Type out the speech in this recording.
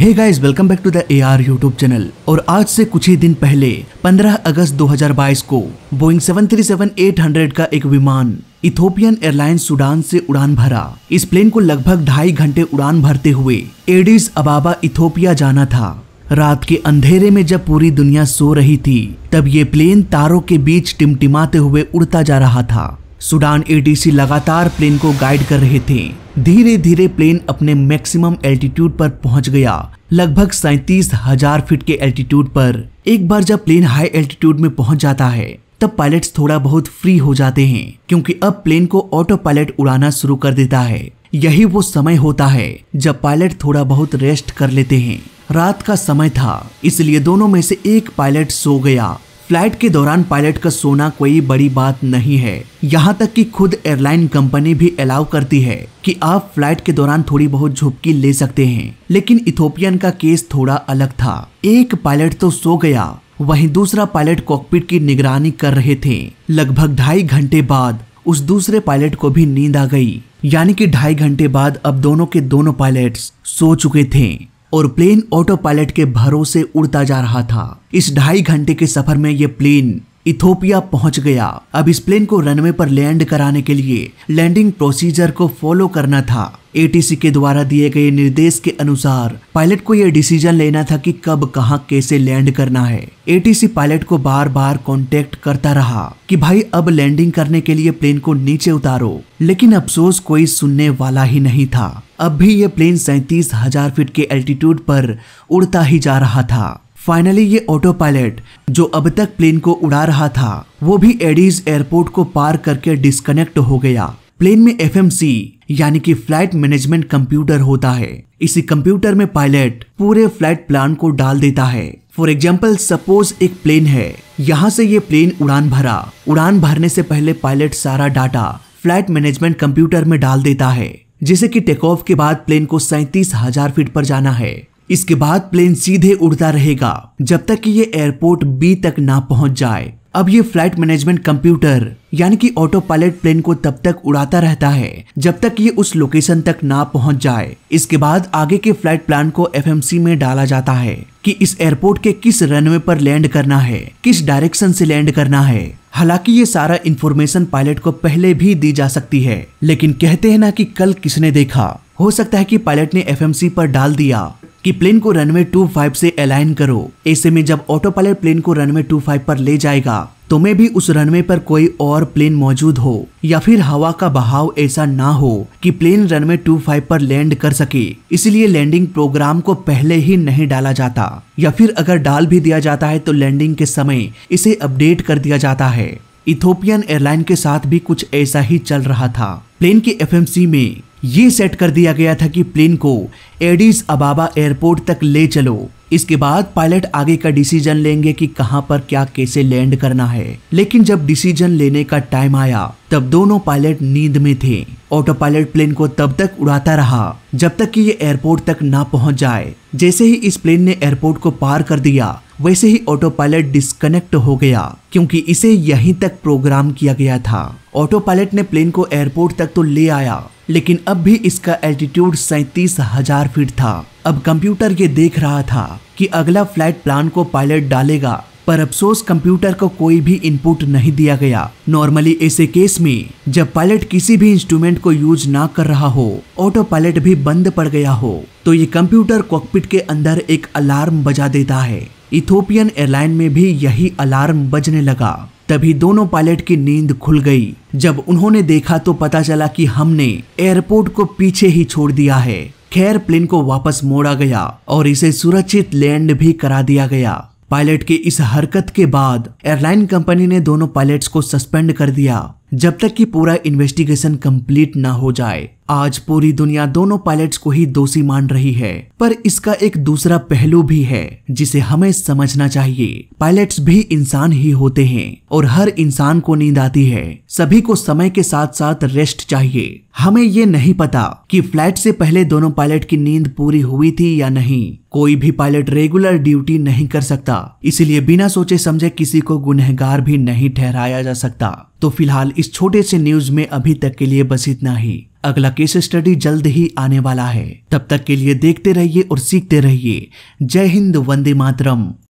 hey guys welcome back to the A R YouTube channel और आज से कुछ ही दिन पहले 15 अगस्त 2022 को बोइंग 737-800 का एक विमान इथोपियन एयरलाइंस सूडान से उड़ान भरा इस प्लेन को लगभग ढाई घंटे उड़ान भरते हुए एडिस अबाबा इथोपिया जाना था रात के अंधेरे में जब पूरी दुनिया सो रही थी तब ये प्लेन तारों के बीच टिमटिमाते हुए उड़ता जा रहा था सुडान एडीसी लगातार प्लेन को गाइड कर रहे थे धीरे धीरे प्लेन अपने मैक्सिमम एल्टीट्यूड पर पहुंच गया लगभग सैतीस हजार फीट के एल्टीट्यूड पर एक बार जब प्लेन हाई एल्टीट्यूड में पहुंच जाता है तब पायलट्स थोड़ा बहुत फ्री हो जाते हैं क्योंकि अब प्लेन को ऑटो पायलट उड़ाना शुरू कर देता है यही वो समय होता है जब पायलट थोड़ा बहुत रेस्ट कर लेते हैं रात का समय था इसलिए दोनों में से एक पायलट सो गया फ्लाइट के दौरान पायलट का सोना कोई बड़ी बात नहीं है यहाँ तक कि खुद एयरलाइन कंपनी भी अलाउ करती है कि आप फ्लाइट के दौरान थोड़ी बहुत झुपकी ले सकते हैं लेकिन इथोपियन का केस थोड़ा अलग था एक पायलट तो सो गया वहीं दूसरा पायलट कॉकपिट की निगरानी कर रहे थे लगभग ढाई घंटे बाद उस दूसरे पायलट को भी नींद आ गई यानी कि ढाई घंटे बाद अब दोनों के दोनों पायलट्स सो चुके थे और प्लेन ऑटो पायलट के भरोसे उड़ता जा रहा था इस ढाई घंटे के सफर में यह प्लेन इथोपिया पहुंच गया अब इस प्लेन को रनवे पर लैंड कराने के लिए लैंडिंग प्रोसीजर को फॉलो करना था एटीसी के द्वारा दिए गए निर्देश के अनुसार पायलट को यह डिसीजन लेना था कि कब कहां कैसे लैंड करना है एटीसी पायलट को बार बार कांटेक्ट करता रहा कि भाई अब लैंडिंग करने के लिए प्लेन को नीचे उतारो लेकिन अफसोस कोई सुनने वाला ही नहीं था अब भी ये प्लेन सैतीस हजार फीट के एल्टीट्यूड पर उड़ता ही जा रहा था फाइनली ये ऑटो पायलट जो अब तक प्लेन को उड़ा रहा था वो भी एडीज एयरपोर्ट को पार करके डिस्कनेक्ट हो गया प्लेन में एफएमसी यानी कि फ्लाइट मैनेजमेंट कंप्यूटर होता है इसी कंप्यूटर में पायलट पूरे फ्लाइट प्लान को डाल देता है फॉर एग्जाम्पल सपोज एक प्लेन है यहाँ से ये प्लेन उड़ान भरा उड़ान भरने से पहले पायलट सारा डाटा फ्लाइट मैनेजमेंट कंप्यूटर में डाल देता है जैसे कि टेक ऑफ के बाद प्लेन को सैतीस हजार फीट पर जाना है इसके बाद प्लेन सीधे उड़ता रहेगा जब तक कि ये एयरपोर्ट बी तक ना पहुंच जाए अब ये फ्लाइट मैनेजमेंट कंप्यूटर यानी कि ऑटो पायलट प्लेन को तब तक उड़ाता रहता है जब तक ये उस लोकेशन तक ना पहुंच जाए इसके बाद आगे के फ्लाइट प्लान को एफएमसी में डाला जाता है कि इस एयरपोर्ट के किस रनवे पर लैंड करना है किस डायरेक्शन से लैंड करना है हालांकि ये सारा इन्फॉर्मेशन पायलट को पहले भी दी जा सकती है लेकिन कहते हैं ना कि कल किसने देखा हो सकता है कि पायलट ने एफएमसी पर डाल दिया कि प्लेन को रनवे 25 से अलाइन करो ऐसे में जब ऑटो पायलट प्लेन को रनवे 25 पर ले जाएगा तो मैं भी उस रनवे पर कोई और प्लेन मौजूद हो या फिर हवा का बहाव ऐसा ना हो कि प्लेन रनवे 25 पर लैंड कर सके इसलिए लैंडिंग प्रोग्राम को पहले ही नहीं डाला जाता या फिर अगर डाल भी दिया जाता है तो लैंडिंग के समय इसे अपडेट कर दिया जाता है इथोपियन एयरलाइन के साथ भी कुछ ऐसा ही चल रहा था प्लेन के एफएमसी में ये सेट कर दिया गया था कि प्लेन को एडिस अबाबा एयरपोर्ट तक ले चलो इसके बाद पायलट आगे का डिसीजन लेंगे कि कहां पर क्या कैसे लैंड करना है लेकिन जब डिसीजन लेने का टाइम आया तब दोनों पायलट नींद में थे ऑटो पायलट प्लेन को तब तक उड़ाता रहा जब तक कि ये एयरपोर्ट तक ना पहुंच जाए जैसे ही इस प्लेन ने एयरपोर्ट को पार कर दिया वैसे ही ऑटो पायलट डिस्कनेक्ट हो गया क्योंकि इसे यहीं तक प्रोग्राम किया गया था ऑटो पायलट ने प्लेन को एयरपोर्ट तक तो ले आया लेकिन अब भी इसका एल्टीट्यूड सैतीस हजार फीट था अब कंप्यूटर ये देख रहा था कि अगला फ्लाइट प्लान को पायलट डालेगा पर अफसोस कंप्यूटर को कोई भी इनपुट नहीं दिया गया नॉर्मली ऐसे केस में जब पायलट किसी भी इंस्ट्रूमेंट को यूज ना कर रहा हो ऑटो पायलट भी बंद पड़ गया हो तो ये कंप्यूटर कॉकपिट के अंदर एक अलार्म बजा देता है इथोपियन एयरलाइन में भी यही अलार्म बजने लगा तभी दोनों पायलट की नींद खुल गई जब उन्होंने देखा तो पता चला कि हमने एयरपोर्ट को पीछे ही छोड़ दिया है खैर प्लेन को वापस मोड़ा गया और इसे सुरक्षित लैंड भी करा दिया गया पायलट की इस हरकत के बाद एयरलाइन कंपनी ने दोनों पायलट्स को सस्पेंड कर दिया जब तक कि पूरा इन्वेस्टिगेशन कंप्लीट ना हो जाए आज पूरी दुनिया दोनों पायलट्स को ही दोषी मान रही है पर इसका एक दूसरा पहलू भी है जिसे हमें समझना चाहिए पायलट्स भी इंसान ही होते हैं और हर इंसान को नींद आती है सभी को समय के साथ साथ रेस्ट चाहिए हमें ये नहीं पता कि फ्लाइट से पहले दोनों पायलट की नींद पूरी हुई थी या नहीं कोई भी पायलट रेगुलर ड्यूटी नहीं कर सकता इसलिए बिना सोचे समझे किसी को गुनहगार भी नहीं ठहराया जा सकता तो फिलहाल इस छोटे से न्यूज में अभी तक के लिए बस इतना ही अगला केस स्टडी जल्द ही आने वाला है तब तक के लिए देखते रहिए और सीखते रहिए जय हिंद वंदे मातरम